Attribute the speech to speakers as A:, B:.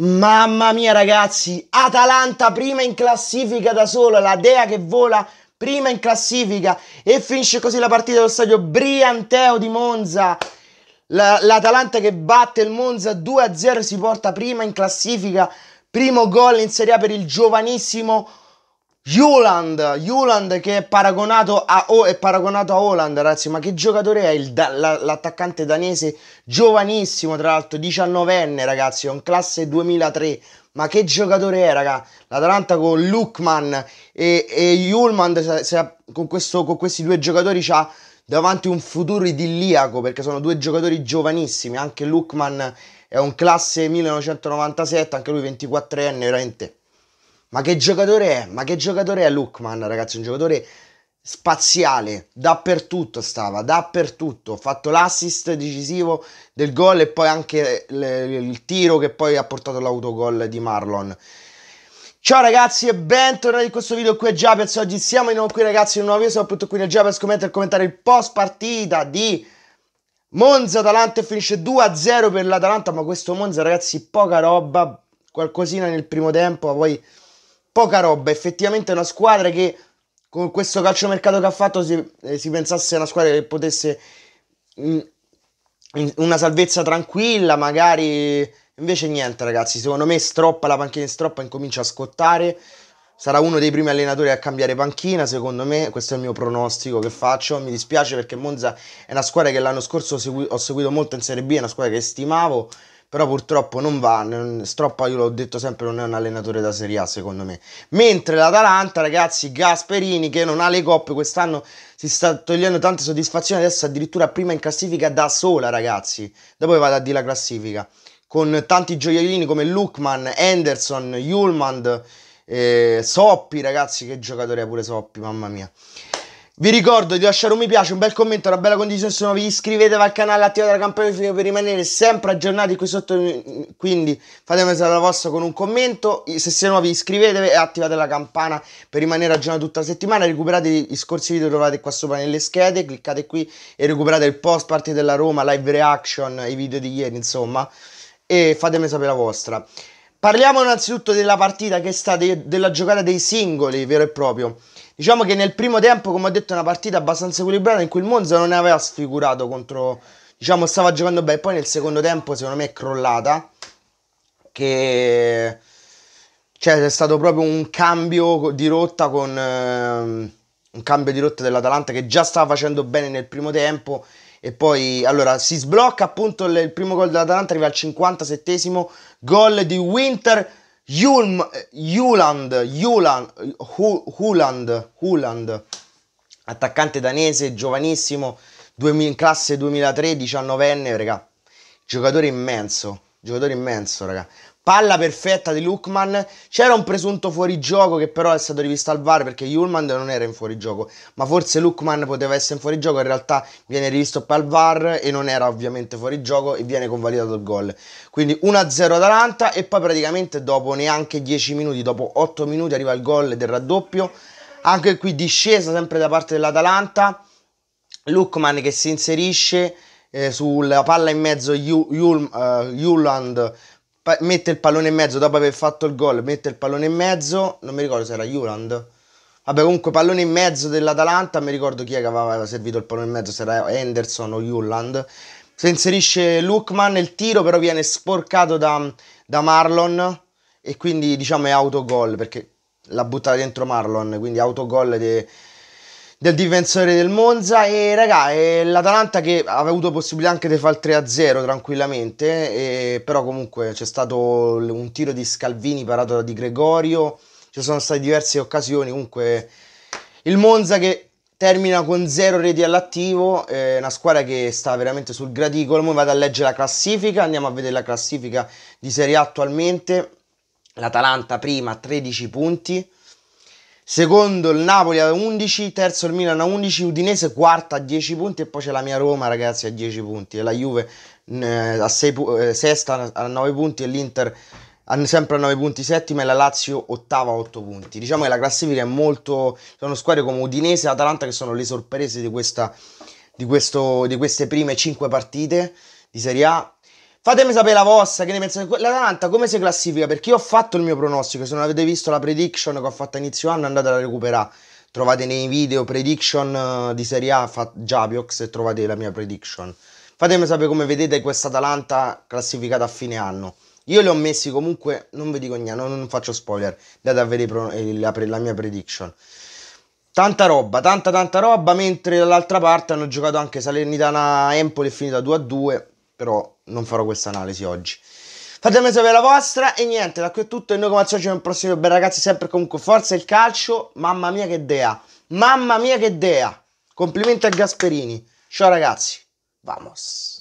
A: Mamma mia ragazzi, Atalanta prima in classifica da sola, la Dea che vola prima in classifica e finisce così la partita dello stadio Brianteo di Monza. La, L'Atalanta che batte il Monza 2-0 si porta prima in classifica, primo gol in Serie A per il giovanissimo Juland, Juland che è paragonato a, oh, è paragonato a Holland, ragazzi, ma che giocatore è il, la, l'attaccante danese giovanissimo, tra l'altro 19enne, ragazzi, è un classe 2003. Ma che giocatore è, raga? L'Atalanta con Lukman e, e Julman con, questo, con questi due giocatori ha davanti un futuro idilliaco perché sono due giocatori giovanissimi, anche Lukman è un classe 1997, anche lui 24enne, veramente ma che giocatore è? Ma che giocatore è Lukman, ragazzi? Un giocatore spaziale, dappertutto stava, dappertutto. Ha fatto l'assist decisivo del gol e poi anche il tiro che poi ha portato l'autogol di Marlon. Ciao ragazzi e bentornati in questo video qui a Giapes. Oggi siamo di nuovo qui ragazzi in un nuovo video, sono appunto qui nel Giapes commentare e commentare il post partita di Monza-Atalanta finisce 2-0 per l'Atalanta, ma questo Monza ragazzi poca roba, qualcosina nel primo tempo, poi poca roba, effettivamente è una squadra che con questo calciomercato che ha fatto si, eh, si pensasse a una squadra che potesse in, mm, in, una salvezza tranquilla, magari invece niente ragazzi, secondo me Stroppa, la panchina di Stroppa incomincia a scottare, sarà uno dei primi allenatori a cambiare panchina, secondo me, questo è il mio pronostico che faccio, mi dispiace perché Monza è una squadra che l'anno scorso ho seguito molto in Serie B, è una squadra che stimavo, però purtroppo non va. Stroppa, io l'ho detto sempre, non è un allenatore da Serie A secondo me. Mentre l'Atalanta, ragazzi, Gasperini che non ha le coppe quest'anno si sta togliendo tante soddisfazioni, adesso addirittura prima in classifica da sola, ragazzi. Dopo vado a dire la classifica. Con tanti gioiellini come Lukman, Henderson, Hulmand, eh, Soppi, ragazzi, che giocatore è pure Soppi, mamma mia. Vi ricordo di lasciare un mi piace, un bel commento, una bella condivisione se non vi iscrivetevi al canale, attivate la campanellina per rimanere sempre aggiornati qui sotto, quindi fatemi sapere la vostra con un commento, se siete nuovi iscrivetevi e attivate la campana per rimanere aggiornati tutta la settimana, recuperate gli scorsi video che trovate qua sopra nelle schede, cliccate qui e recuperate il post parte della Roma, live reaction, i video di ieri insomma, e fatemi sapere la vostra. Parliamo innanzitutto della partita che è stata della giocata dei singoli, vero e proprio. Diciamo che nel primo tempo, come ho detto, è una partita abbastanza equilibrata in cui il Monza non ne aveva sfigurato contro... Diciamo, stava giocando bene. Poi nel secondo tempo, secondo me, è crollata. Che... Cioè, è stato proprio un cambio di rotta con... Ehm, un cambio di rotta dell'Atalanta che già stava facendo bene nel primo tempo e poi, allora, si sblocca appunto il, il primo gol dell'Atalanta, arriva al 57esimo, gol di Winter Julm, Juland, Juland, Huland, Huland, attaccante danese, giovanissimo, 2000, classe 2003, 19enne, raga, giocatore immenso, giocatore immenso, raga. Palla perfetta di Lukman, c'era un presunto fuorigioco che però è stato rivisto al VAR perché Yulman non era in fuorigioco, ma forse Lukman poteva essere in fuorigioco, in realtà viene rivisto poi al VAR e non era ovviamente fuorigioco e viene convalidato il gol. Quindi 1-0 Atalanta e poi praticamente dopo neanche 10 minuti, dopo 8 minuti arriva il gol del raddoppio, anche qui discesa sempre da parte dell'Atalanta, Lukman che si inserisce... Eh, sulla palla in mezzo Juland eh, mette il pallone in mezzo dopo aver fatto il gol, mette il pallone in mezzo, non mi ricordo se era Juland. Vabbè, comunque pallone in mezzo dell'Atalanta, mi ricordo chi è che aveva servito il pallone in mezzo, se era Henderson o Juland. Se inserisce Lukman, il tiro però viene sporcato da, da Marlon e quindi diciamo è autogol perché l'ha buttata dentro Marlon, quindi autogol de- del difensore del Monza e raga è l'Atalanta che aveva avuto possibilità anche di fare il 3-0 tranquillamente e, però comunque c'è stato un tiro di Scalvini parato da Di Gregorio ci sono state diverse occasioni comunque il Monza che termina con 0 reti all'attivo è una squadra che sta veramente sul gradicolo ora vado a leggere la classifica andiamo a vedere la classifica di Serie A attualmente l'Atalanta prima 13 punti Secondo il Napoli a 11, terzo il Milan a 11, Udinese quarta a 10 punti e poi c'è la mia Roma ragazzi a 10 punti e la Juve eh, a 6, eh, sesta a 9 punti e l'Inter sempre a 9 punti settima e la Lazio ottava a 8 punti. Diciamo che la classifica è molto... sono squadre come Udinese e Atalanta che sono le sorprese di, questa, di, questo, di queste prime 5 partite di Serie A Fatemi sapere la vostra, che ne pensate? L'Atalanta come si classifica? Perché io ho fatto il mio pronostico, se non avete visto la prediction che ho fatto a inizio anno andate a recuperare. Trovate nei video prediction eh, di Serie A fa- Giapiox e trovate la mia prediction. Fatemi sapere come vedete questa Atalanta classificata a fine anno. Io le ho messi comunque, non vi dico niente, non, non faccio spoiler, andate a vedere pro- eh, la, pre- la mia prediction tanta roba, tanta tanta roba, mentre dall'altra parte hanno giocato anche Salernitana Empoli è finita 2 a 2, però non farò questa analisi oggi. Fatemi sapere la vostra e niente, da qui è tutto e noi come al solito ci vediamo nel prossimo bel ragazzi, sempre comunque forza il calcio, mamma mia che dea, mamma mia che dea, complimenti a Gasperini, ciao ragazzi, vamos.